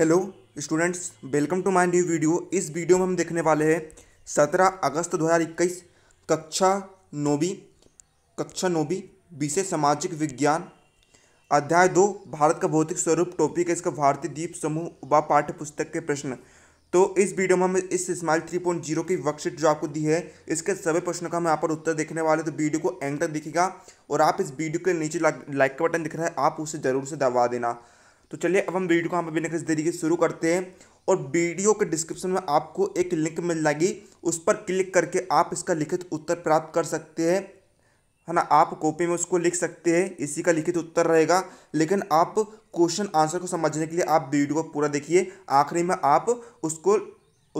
hello students welcome to my new video इस video में हम देखने वाले हैं सत्रह अगस्त 2021 कक्षा नोबी कक्षा नोबी विषय सामाजिक विज्ञान अध्याय दो भारत का भौतिक स्वरूप टॉपिक है इसका भारतीय द्वीप समूह व पाठ्य पुस्तक के प्रश्न तो इस वीडियो में हम इस स्माइल थ्री पॉइंट जीरो की वर्कशीट जो आपको दी है इसके सभी प्रश्नों का हम यहाँ पर उत्तर देखने वाले तो वीडियो को एंड तक दिखेगा और आप इस वीडियो के नीचे लाइक का बटन दिख रहा है आप उसे ज़रूर से दबा देना तो चलिए अब हम वीडियो को हम अभी किसी तरीके से शुरू करते हैं और वीडियो के डिस्क्रिप्शन में आपको एक लिंक मिल जाएगी उस पर क्लिक करके आप इसका लिखित उत्तर प्राप्त कर सकते हैं है ना आप कॉपी में उसको लिख सकते हैं इसी का लिखित उत्तर रहेगा लेकिन आप क्वेश्चन आंसर को समझने के लिए आप वीडियो को पूरा देखिए आखिरी में आप उसको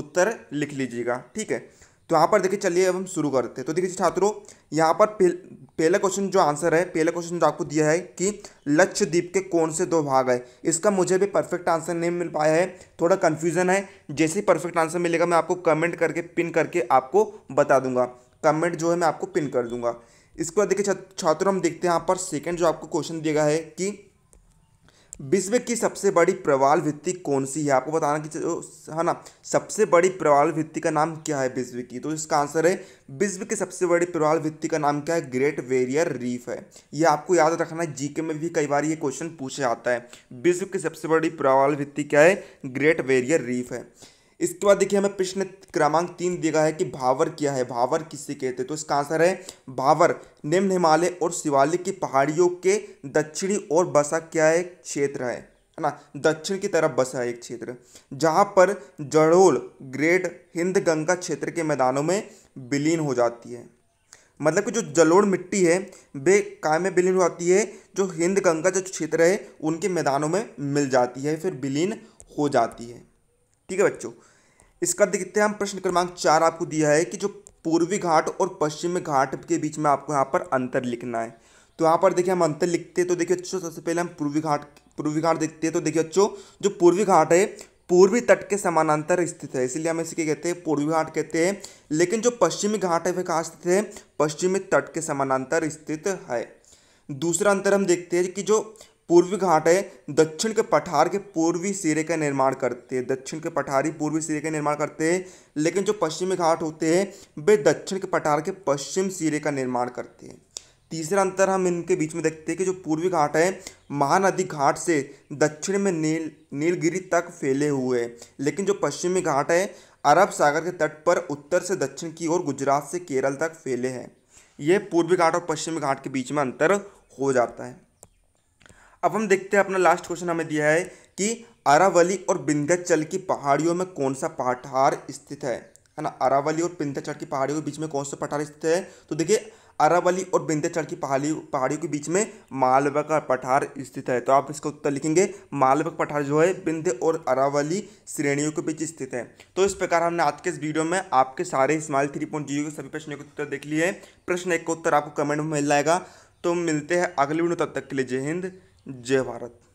उत्तर लिख लीजिएगा ठीक है तो यहाँ पर देखिए चलिए अब हम शुरू करते हैं तो देखिए छात्रों यहाँ पर पहला क्वेश्चन जो आंसर है पहला क्वेश्चन जो आपको दिया है कि लक्षद्वीप के कौन से दो भाग है इसका मुझे भी परफेक्ट आंसर नहीं मिल पाया है थोड़ा कन्फ्यूज़न है जैसे ही परफेक्ट आंसर मिलेगा मैं आपको कमेंट करके पिन करके आपको बता दूंगा कमेंट जो है मैं आपको पिन कर दूंगा इसके बाद देखिए छात्रों हम देखते हैं यहाँ पर सेकेंड जो आपको क्वेश्चन दिया है कि विश्व की सबसे बड़ी प्रवाल भित्ति कौन सी है आपको बताना कि है ना सबसे बड़ी प्रवाल भित्ति का नाम क्या है विश्व की तो इसका आंसर है विश्व की सबसे बड़ी प्रवाल भित्ति का नाम क्या है ग्रेट वेरियर रीफ है ये आपको याद रखना है जीके में भी कई बार ये क्वेश्चन पूछा जाता है विश्व की सबसे बड़ी प्रवाल भित्ति क्या है ग्रेट वेरियर रीफ है इसके बाद देखिए हमें प्रश्न क्रमांक तीन दिया है कि भावर क्या है भावर किससे कहते हैं तो इसका आंसर है भावर निम्न हिमालय और शिवालिक की पहाड़ियों के दक्षिणी और बसा क्या एक क्षेत्र है है ना दक्षिण की तरफ बसा है एक क्षेत्र जहाँ पर जड़ोल ग्रेट हिंद गंगा क्षेत्र के मैदानों में विलीन हो जाती है मतलब कि जो जलोड़ मिट्टी है वे काय में विलीन हो जाती है जो हिंद गंगा जो क्षेत्र है उनके मैदानों में मिल जाती है फिर विलीन हो जाती है ठीक है बच्चों इसका देखते हैं हम प्रश्न क्रमांक चार आपको दिया है कि जो पूर्वी घाट और पश्चिमी घाट के बीच में आपको यहाँ पर अंतर लिखना है तो यहाँ पर देखिए हम अंतर लिखते हैं तो देखिए अच्छो सबसे पहले हम पूर्वी घाट पूर्वी घाट देखते हैं तो देखिए अच्छो जो पूर्वी घाट है पूर्वी तट के समानांतर स्थित है इसलिए हम इसे कहते हैं पूर्वी घाट कहते हैं लेकिन जो पश्चिमी घाट है वह कहाँ स्थित है पश्चिमी तट के समानांतर स्थित है दूसरा अंतर हम देखते हैं कि जो पूर्वी घाट है दक्षिण के पठार के पूर्वी सिरे का निर्माण करते हैं दक्षिण के पठारी पूर्वी सिरे का निर्माण करते हैं लेकिन जो पश्चिमी घाट होते हैं वे दक्षिण के पठार के पश्चिम सिरे का निर्माण करते हैं तीसरा अंतर हम इनके बीच में देखते हैं कि जो पूर्वी घाट है महानदी घाट से दक्षिण में नील नीलगिरी तक फैले हुए हैं लेकिन जो पश्चिमी घाट है अरब सागर के तट पर उत्तर से दक्षिण की ओर गुजरात से केरल तक फैले हैं यह पूर्वी घाट और पश्चिमी घाट के बीच में अंतर हो जाता है अब हम देखते हैं अपना लास्ट क्वेश्चन हमें दिया है कि अरावली और विंध्याचल की पहाड़ियों में कौन सा पठार स्थित है है ना अरावली और विंध्याचल की पहाड़ियों के बीच में कौन सा पठार स्थित है तो देखिए अरावली और विंध्याचल की पहाड़ी पहाड़ियों के बीच में मालवा का पठार स्थित है तो आप इसका उत्तर लिखेंगे मालवा का पठार जो है विंध्य और अरावली श्रेणियों के बीच स्थित है तो इस प्रकार हमने आज के इस वीडियो में आपके सारे स्माइल थ्री पॉइंट जीरो के सभी प्रश्नों के उत्तर देख लिए प्रश्न एक का उत्तर आपको कमेंट में मिल जाएगा तो मिलते हैं अगले वीडियो तब तक के लिए जय हिंद जय भारत